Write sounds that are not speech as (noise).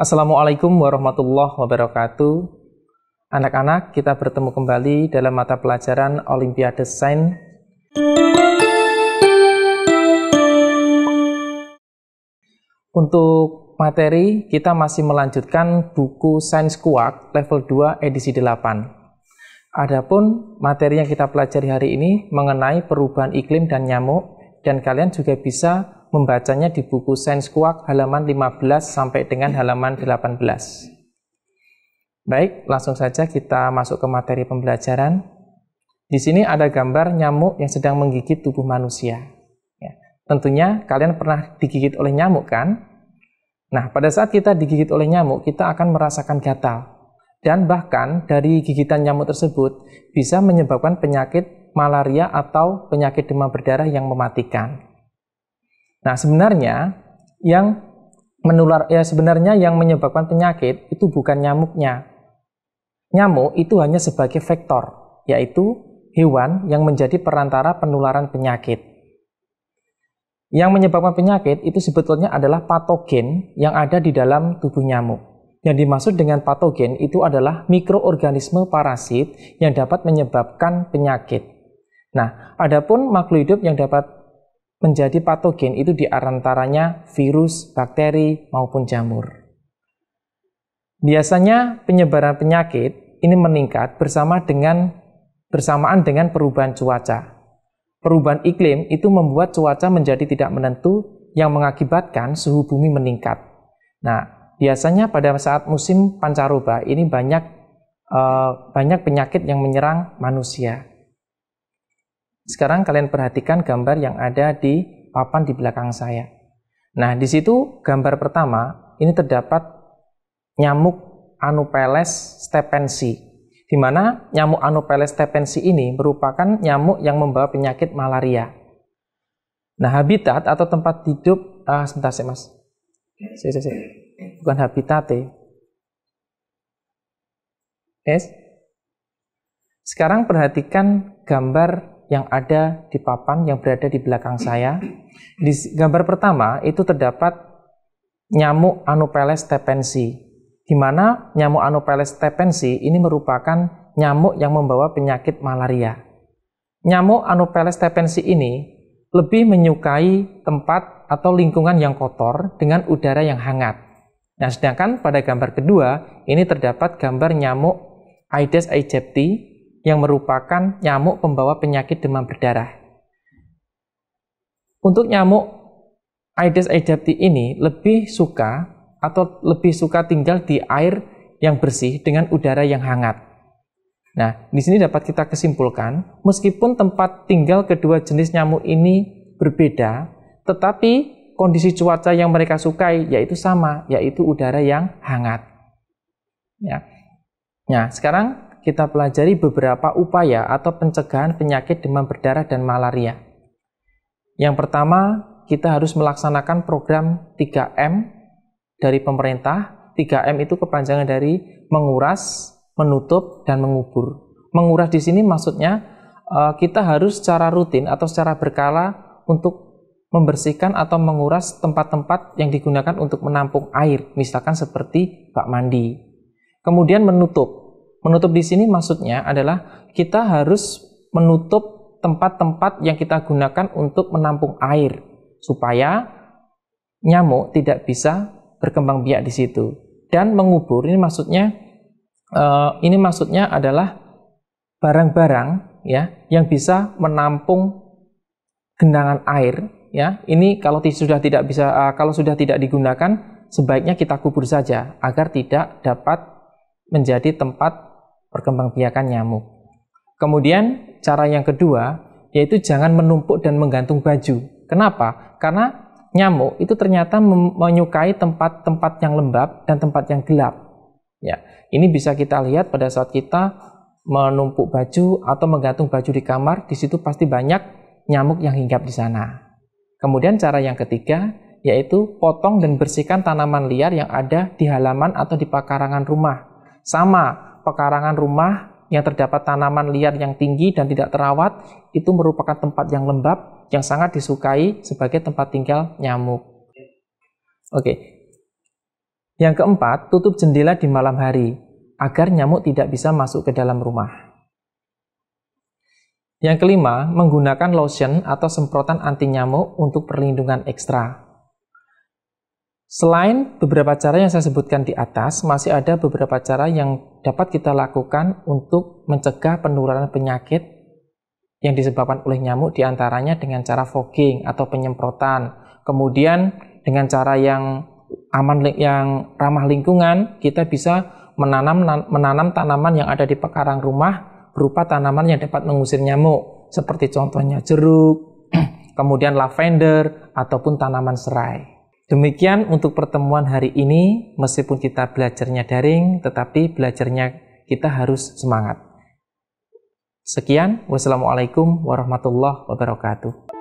Assalamualaikum warahmatullahi wabarakatuh. Anak-anak, kita bertemu kembali dalam mata pelajaran Olimpiade Sains. Untuk materi, kita masih melanjutkan buku Sains Kuak level 2 edisi 8. Adapun materi yang kita pelajari hari ini mengenai perubahan iklim dan nyamuk, dan kalian juga bisa membacanya di buku Sains Kuak halaman 15 sampai dengan halaman 18. Baik, langsung saja kita masuk ke materi pembelajaran. Di sini ada gambar nyamuk yang sedang menggigit tubuh manusia. Ya, tentunya kalian pernah digigit oleh nyamuk kan? Nah, pada saat kita digigit oleh nyamuk, kita akan merasakan gatal dan bahkan dari gigitan nyamuk tersebut bisa menyebabkan penyakit malaria atau penyakit demam berdarah yang mematikan. Nah, sebenarnya yang menular ya sebenarnya yang menyebabkan penyakit itu bukan nyamuknya. Nyamuk itu hanya sebagai vektor, yaitu hewan yang menjadi perantara penularan penyakit. Yang menyebabkan penyakit itu sebetulnya adalah patogen yang ada di dalam tubuh nyamuk. Yang dimaksud dengan patogen itu adalah mikroorganisme parasit yang dapat menyebabkan penyakit. Nah, adapun makhluk hidup yang dapat menjadi patogen itu di antaranya virus, bakteri, maupun jamur. Biasanya penyebaran penyakit ini meningkat bersama dengan bersamaan dengan perubahan cuaca. Perubahan iklim itu membuat cuaca menjadi tidak menentu yang mengakibatkan suhu bumi meningkat. Nah, biasanya pada saat musim pancaroba ini banyak eh, banyak penyakit yang menyerang manusia. Sekarang kalian perhatikan gambar yang ada di papan di belakang saya. Nah, di situ gambar pertama ini terdapat nyamuk Anopheles stepensi, di mana nyamuk Anopheles stepensi ini merupakan nyamuk yang membawa penyakit malaria. Nah, habitat atau tempat hidup, ah, sebentar sih mas, saya, si bukan habitat ya. Eh. Yes. Sekarang perhatikan gambar yang ada di papan yang berada di belakang saya. Di gambar pertama itu terdapat nyamuk Anopheles tepensi, di mana nyamuk Anopheles tepensi ini merupakan nyamuk yang membawa penyakit malaria. Nyamuk Anopheles tepensi ini lebih menyukai tempat atau lingkungan yang kotor dengan udara yang hangat. Nah, sedangkan pada gambar kedua ini terdapat gambar nyamuk Aedes aegypti yang merupakan nyamuk pembawa penyakit demam berdarah. Untuk nyamuk Aedes aegypti ini lebih suka atau lebih suka tinggal di air yang bersih dengan udara yang hangat. Nah, di sini dapat kita kesimpulkan, meskipun tempat tinggal kedua jenis nyamuk ini berbeda, tetapi kondisi cuaca yang mereka sukai yaitu sama, yaitu udara yang hangat. Ya. Nah, sekarang kita pelajari beberapa upaya atau pencegahan penyakit demam berdarah dan malaria. Yang pertama, kita harus melaksanakan program 3M dari pemerintah. 3M itu kepanjangan dari menguras, menutup, dan mengubur. Menguras di sini maksudnya eh, kita harus secara rutin atau secara berkala untuk membersihkan atau menguras tempat-tempat yang digunakan untuk menampung air, misalkan seperti bak mandi. Kemudian menutup. Menutup di sini maksudnya adalah kita harus menutup tempat-tempat yang kita gunakan untuk menampung air supaya nyamuk tidak bisa berkembang biak di situ dan mengubur ini maksudnya eh, ini maksudnya adalah barang-barang ya yang bisa menampung genangan air ya ini kalau sudah tidak bisa eh, kalau sudah tidak digunakan sebaiknya kita kubur saja agar tidak dapat menjadi tempat perkembangbiakan nyamuk. Kemudian cara yang kedua yaitu jangan menumpuk dan menggantung baju. Kenapa? Karena nyamuk itu ternyata menyukai tempat-tempat yang lembab dan tempat yang gelap. Ya, ini bisa kita lihat pada saat kita menumpuk baju atau menggantung baju di kamar, di situ pasti banyak nyamuk yang hinggap di sana. Kemudian cara yang ketiga yaitu potong dan bersihkan tanaman liar yang ada di halaman atau di pekarangan rumah. Sama, pekarangan rumah yang terdapat tanaman liar yang tinggi dan tidak terawat itu merupakan tempat yang lembab yang sangat disukai sebagai tempat tinggal nyamuk. Oke. Yang keempat, tutup jendela di malam hari agar nyamuk tidak bisa masuk ke dalam rumah. Yang kelima, menggunakan lotion atau semprotan anti nyamuk untuk perlindungan ekstra. Selain beberapa cara yang saya sebutkan di atas, masih ada beberapa cara yang dapat kita lakukan untuk mencegah penularan penyakit yang disebabkan oleh nyamuk diantaranya dengan cara fogging atau penyemprotan. Kemudian dengan cara yang aman yang ramah lingkungan, kita bisa menanam menanam tanaman yang ada di pekarang rumah berupa tanaman yang dapat mengusir nyamuk, seperti contohnya jeruk, (clears throat) kemudian lavender ataupun tanaman serai. Demikian untuk pertemuan hari ini, meskipun kita belajarnya daring, tetapi belajarnya kita harus semangat. Sekian, wassalamualaikum warahmatullahi wabarakatuh.